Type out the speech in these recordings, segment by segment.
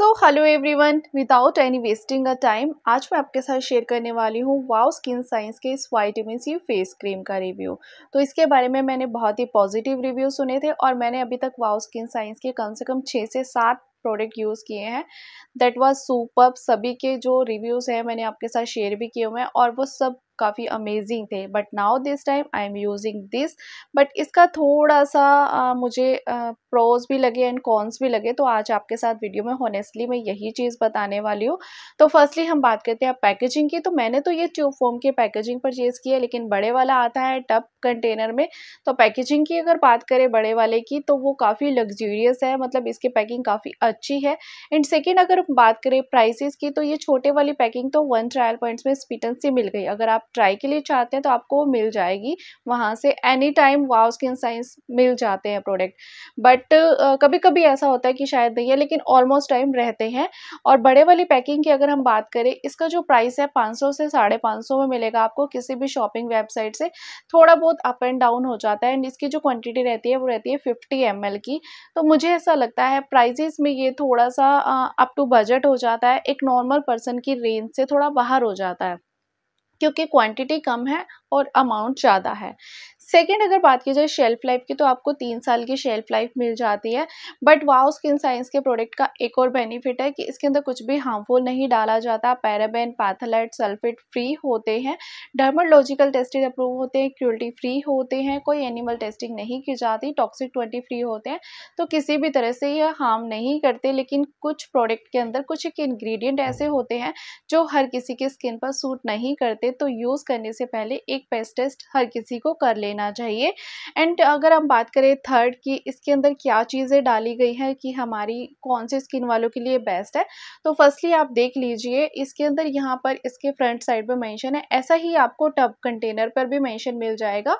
so hello everyone without any wasting a time आज मैं आपके साथ शेयर करने वाली हूँ वाओ स्किन साइंस के इस वाइटमिन सी फेस क्रीम का रिव्यू तो इसके बारे में मैंने बहुत ही पॉजिटिव रिव्यू सुने थे और मैंने अभी तक वाओ स्किन साइंस के कम से कम छः से सात प्रोडक्ट यूज़ किए हैं दैट वाज सुपर सभी के जो रिव्यूज़ हैं मैंने आपके साथ शेयर भी किए हुए हैं और वो सब काफ़ी अमेजिंग थे but now this time I am using this but इसका थोड़ा सा आ, मुझे आ, प्रोज भी लगे एंड कॉन्स भी लगे तो आज आपके साथ वीडियो में होनेस्टली मैं यही चीज़ बताने वाली हूँ तो फर्स्टली हम बात करते हैं पैकेजिंग की तो मैंने तो ये ट्यूब फोम की पैकेजिंग परचेज़ की है लेकिन बड़े वाला आता है टब कंटेनर में तो पैकेजिंग की अगर बात करें बड़े वाले की तो वो काफ़ी लग्जूरियस है मतलब इसकी पैकिंग काफ़ी अच्छी है एंड सेकेंड अगर बात करें प्राइसिस की तो ये छोटे वाली पैकिंग तो वन ट्रायल पॉइंट्स में स्पीटन से मिल गई अगर आप ट्राई के लिए चाहते हैं तो आपको मिल जाएगी वहाँ से any time wow skin science मिल जाते हैं प्रोडक्ट बट बट कभी कभी ऐसा होता है कि शायद नहीं है लेकिन ऑलमोस्ट टाइम रहते हैं और बड़े वाली पैकिंग की अगर हम बात करें इसका जो प्राइस है 500 से साढ़े पाँच में मिलेगा आपको किसी भी शॉपिंग वेबसाइट से थोड़ा बहुत अप एंड डाउन हो जाता है एंड इसकी जो क्वान्टिटी रहती है वो रहती है फिफ्टी एम की तो मुझे ऐसा लगता है प्राइजेस में ये थोड़ा सा अप टू बजट हो जाता है एक नॉर्मल पर्सन की रेंज से थोड़ा बाहर हो जाता है क्योंकि क्वांटिटी कम है और अमाउंट ज़्यादा है सेकेंड अगर बात की जाए शेल्फ लाइफ की तो आपको तीन साल की शेल्फ लाइफ मिल जाती है बट वाओ स्किन साइंस के प्रोडक्ट का एक और बेनिफिट है कि इसके अंदर कुछ भी हार्मफुल नहीं डाला जाता पैराबेन पैथलाइट सल्फेट फ्री होते हैं डर्मोलॉजिकल टेस्टिंग अप्रूव होते हैं क्यूल्टी फ्री होते हैं कोई एनिमल टेस्टिंग नहीं की जाती टॉक्सिक ट्वेंटी फ्री होते हैं तो किसी भी तरह से यह हार्म नहीं करते लेकिन कुछ प्रोडक्ट के अंदर कुछ एक इन्ग्रीडियंट ऐसे होते हैं जो हर किसी के स्किन पर सूट नहीं करते तो यूज़ करने से पहले एक पेस्ट टेस्ट हर किसी को कर लेना लेना चाहिए एंड अगर हम बात करें थर्ड कि इसके अंदर क्या चीज़ें डाली गई हैं कि हमारी कौन से स्किन वालों के लिए बेस्ट है तो फर्स्टली आप देख लीजिए इसके अंदर यहाँ पर इसके फ्रंट साइड पर मैंशन है ऐसा ही आपको टब कंटेनर पर भी मैंशन मिल जाएगा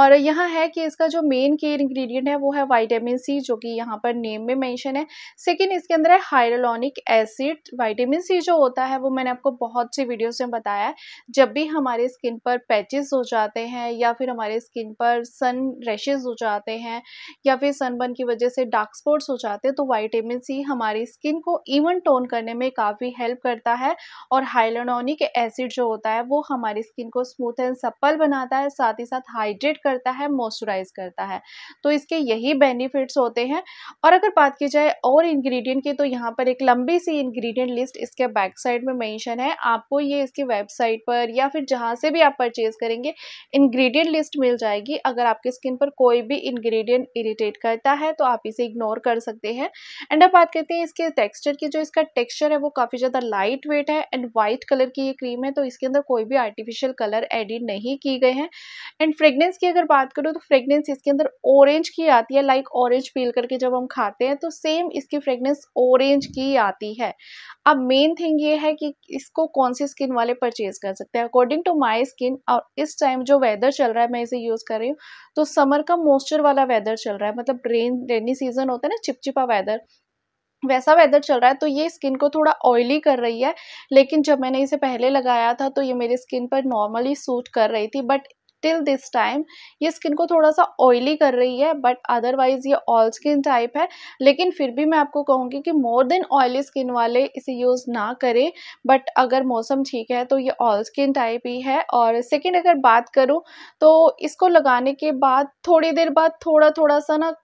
और यहाँ है कि इसका जो मेन केयर इंग्रीडियंट है वो है वाइटामिन सी जो कि यहाँ पर नेम में मैंशन है सेकेंड इसके अंदर है हाइड्रोलॉनिक एसिड वाइटामिन सी जो होता है वो मैंने आपको बहुत सी वीडियोस में बताया है जब भी हमारे स्किन पर पैचेस हो जाते हैं या फिर हमारे स्किन पर सन रैशेज़ हो जाते हैं या फिर सनबर्न की वजह से डार्क स्पॉट्स हो जाते हैं तो वाइटामिन सी हमारी स्किन को इवन टोन करने में काफ़ी हेल्प करता है और हाइलोनिक एसिड जो होता है वो हमारी स्किन को स्मूथ एंड सप्पल बनाता है साथ ही साथ हाइड्रेट करता है मॉइस्चराइज करता है तो इसके यही बेनिफिट्स होते हैं और अगर बात की जाए और इंग्रेडिएंट की तो यहाँ पर एक लंबी सी इंग्रेडिएंट लिस्ट इसके बैक साइड में मेंशन है आपको ये इसकी वेबसाइट पर या फिर जहाँ से भी आप परचेज करेंगे इंग्रेडिएंट लिस्ट मिल जाएगी अगर आपके स्किन पर कोई भी इंग्रेडिएंट इरिटेट करता है तो आप इसे इग्नोर कर सकते हैं एंड अब बात करते हैं इसके टेक्सचर की जो इसका टेक्सचर है वो काफ़ी ज़्यादा लाइट वेट है एंड वाइट कलर की ये क्रीम है तो इसके अंदर कोई भी आर्टिफिशियल कलर एडिट नहीं की गए हैं एंड फ्रेगनेंस की अगर बात करूँ तो फ्रेगनेंस इसके अंदर ऑरेंज की आती है लाइक ऑरेंज पील करके जब हम खाते हैं तो सेम इसकी फ्रेगनेंस ऑरेंज की आती है अब मेन थिंग ये है कि इसको कौन सी स्किन वाले परचेज कर सकते हैं अकॉर्डिंग टू माई स्किन और इस टाइम जो वेदर चल रहा है मैं इसे यूज़ कर रही हूँ तो समर का मॉइस्चर वाला वेदर चल रहा है मतलब रेन रेनी सीजन होता है ना चिपचिपा वेदर वैसा वेदर चल रहा है तो ये स्किन को थोड़ा ऑयली कर रही है लेकिन जब मैंने इसे पहले लगाया था तो ये मेरी स्किन पर नॉर्मली सूट कर रही थी बट टिल दिस टाइम ये स्किन को थोड़ा सा ऑयली कर रही है बट अदरवाइज़ ये ऑल स्किन टाइप है लेकिन फिर भी मैं आपको कहूँगी कि मोर देन ऑयली स्किन वाले इसे यूज़ ना करें बट अगर मौसम ठीक है तो ये ऑयल स्किन टाइप ही है और सेकेंड अगर बात करूँ तो इसको लगाने के बाद थोड़ी देर बाद थोड़ा थोड़ा सा ना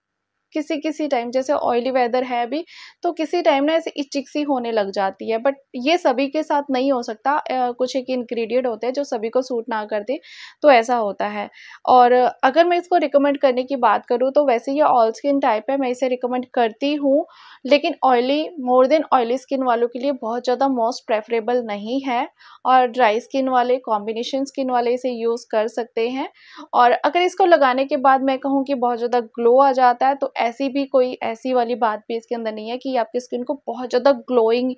किसी किसी टाइम जैसे ऑयली वेदर है अभी तो किसी टाइम ना ऐसे इचिक सी होने लग जाती है बट ये सभी के साथ नहीं हो सकता कुछ एक इंग्रेडिएंट होते हैं जो सभी को सूट ना करते तो ऐसा होता है और अगर मैं इसको रिकमेंड करने की बात करूँ तो वैसे ये ऑयल स्किन टाइप है मैं इसे रिकमेंड करती हूँ लेकिन oily more than oily skin वालों के लिए बहुत ज़्यादा मोस्ट प्रेफरेबल नहीं है और ड्राई स्किन वाले कॉम्बिनेशन स्किन वाले इसे यूज़ कर सकते हैं और अगर इसको लगाने के बाद मैं कहूँ कि बहुत ज़्यादा ग्लो आ जाता है तो ऐसी भी कोई ऐसी वाली बात भी इसके अंदर नहीं है कि आपकी स्किन को बहुत ज़्यादा ग्लोइंग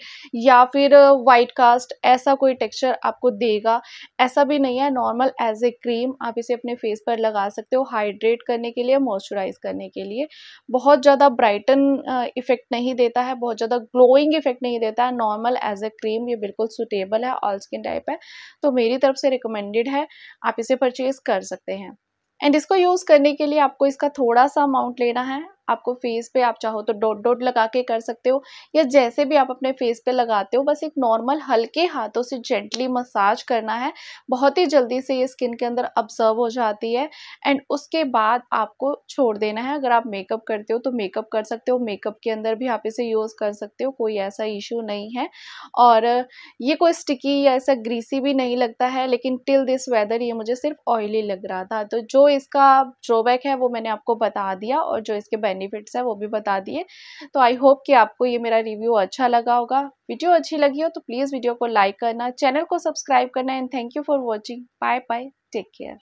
या फिर वाइट कास्ट ऐसा कोई टेक्सचर आपको देगा ऐसा भी नहीं है नॉर्मल एज ए क्रीम आप इसे अपने फेस पर लगा सकते हो हाइड्रेट करने के लिए मॉइस्चराइज करने के लिए बहुत ज़्यादा ब्राइटन इफेक्ट नहीं देता है बहुत ज़्यादा ग्लोइंग इफेक्ट नहीं देता है नॉर्मल एज ए क्रीम ये बिल्कुल सुटेबल है ऑल स्किन टाइप है तो मेरी तरफ से रिकमेंडेड है आप इसे परचेज़ कर सकते हैं एंड इसको यूज़ करने के लिए आपको इसका थोड़ा सा अमाउंट लेना है आपको फेस पे आप चाहो तो डॉट डॉट लगा के कर सकते हो या जैसे भी आप अपने फेस पे लगाते हो बस एक नॉर्मल हल्के हाथों से जेंटली मसाज करना है बहुत ही जल्दी से ये स्किन के अंदर ऑब्जर्व हो जाती है एंड उसके बाद आपको छोड़ देना है अगर आप मेकअप करते हो तो मेकअप कर सकते हो मेकअप के अंदर भी आप इसे यूज़ कर सकते हो कोई ऐसा इशू नहीं है और ये कोई स्टिकी या ऐसा ग्रीसी भी नहीं लगता है लेकिन टिल दिस वेदर ये मुझे सिर्फ ऑयली लग रहा था तो जो इसका ड्रॉबैक है वो मैंने आपको बता दिया और जो इसके बेनिफिट बेनिफिट्स है वो भी बता दिए तो आई होप कि आपको ये मेरा रिव्यू अच्छा लगा होगा वीडियो अच्छी लगी हो तो प्लीज़ वीडियो को लाइक करना चैनल को सब्सक्राइब करना and thank you for watching bye bye take care